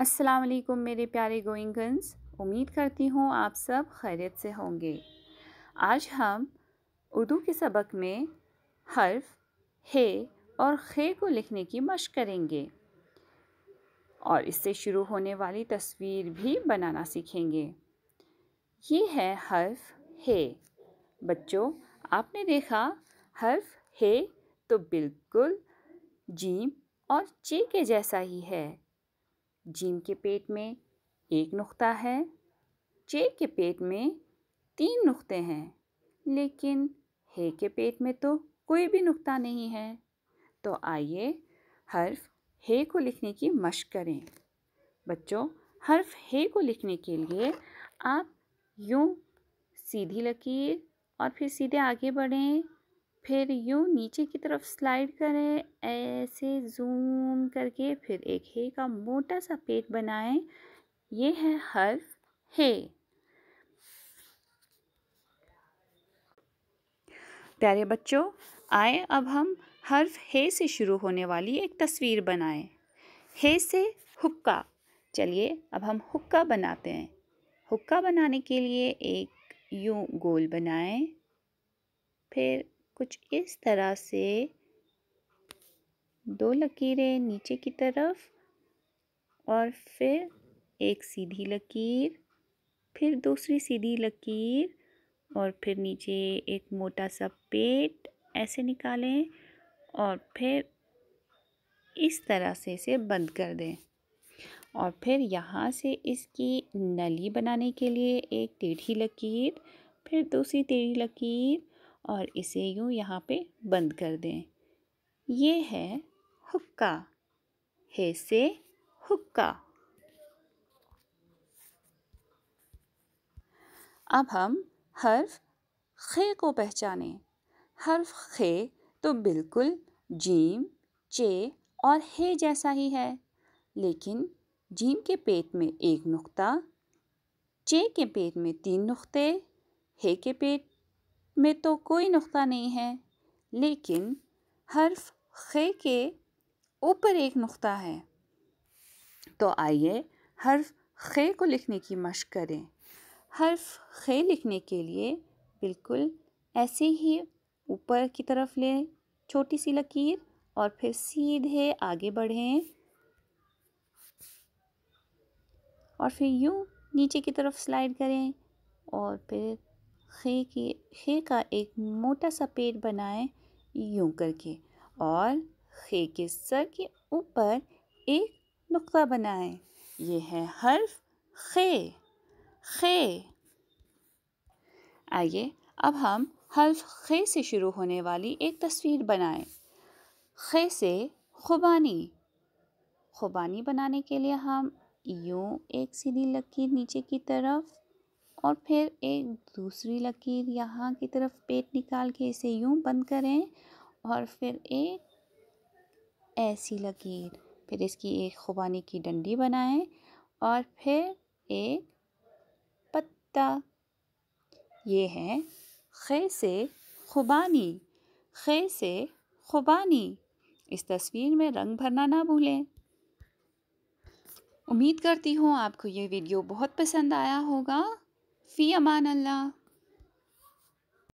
अस्सलाम वालेकुम मेरे प्यारे गोइंगन्स उम्मीद करती हूँ आप सब खैरियत से होंगे आज हम उर्दू के सबक में हर्फ हे और खे को लिखने की मशक करेंगे और इससे शुरू होने वाली तस्वीर भी बनाना सीखेंगे ये है हर्फ हे बच्चों आपने देखा हर्फ हे तो बिल्कुल जीम और चे के जैसा ही है जीम के पेट में एक नुक्ता है जे के पेट में तीन नुक्ते हैं लेकिन हे के पेट में तो कोई भी नुक्ता नहीं है तो आइए हर्फ हे को लिखने की मश्क करें बच्चों हर्फ हे को लिखने के लिए आप यूँ सीधी लकीर और फिर सीधे आगे बढ़ें फिर यूँ नीचे की तरफ स्लाइड करें ऐसे जूम करके फिर एक हे का मोटा सा पेट बनाएं ये है हर्फ हे प्यारे बच्चों आए अब हम हर्फ हे से शुरू होने वाली एक तस्वीर बनाएं हे से हुक्का चलिए अब हम हुक्का बनाते हैं हुक्का बनाने के लिए एक यूँ गोल बनाएं फिर कुछ इस तरह से दो लकीरें नीचे की तरफ और फिर एक सीधी लकीर फिर दूसरी सीधी लकीर और फिर नीचे एक मोटा सा पेट ऐसे निकालें और फिर इस तरह से इसे बंद कर दें और फिर यहाँ से इसकी नली बनाने के लिए एक टेढ़ी लकीर फिर दूसरी टेढ़ी लकीर और इसे यूँ यहाँ पे बंद कर दें ये है हुक्का हे से हुक्का अब हम हर्फ खे को पहचानें हर्फ खे तो बिल्कुल जीम चे और हे जैसा ही है लेकिन जीम के पेट में एक नुक्ता चे के पेट में तीन नुक्ते हे के पेट में तो कोई नुक्ता नहीं है लेकिन हर्फ खे के ऊपर एक नुक्ता है तो आइए हर्फ खे को लिखने की मश करें हर्फ खे लिखने के लिए बिल्कुल ऐसे ही ऊपर की तरफ लें छोटी सी लकीर और फिर सीधे आगे बढ़ें और फिर यूँ नीचे की तरफ स्लाइड करें और फिर खे की खे का एक मोटा सा पेड़ बनाएं यूं करके और खे के सर के ऊपर एक नुक्ता बनाएं ये है हर्फ खे खे आइए अब हम हर्फ खे से शुरू होने वाली एक तस्वीर बनाएं खे से खुबानी खुबानी बनाने के लिए हम यूं एक सीधी लकीर नीचे की तरफ और फिर एक दूसरी लकीर यहाँ की तरफ पेट निकाल के इसे यूँ बंद करें और फिर एक ऐसी लकीर फिर इसकी एक खुबानी की डंडी बनाएं और फिर एक पत्ता ये है खे से खुबानी खे से खुबानी इस तस्वीर में रंग भरना ना भूलें उम्मीद करती हूँ आपको ये वीडियो बहुत पसंद आया होगा في أمان الله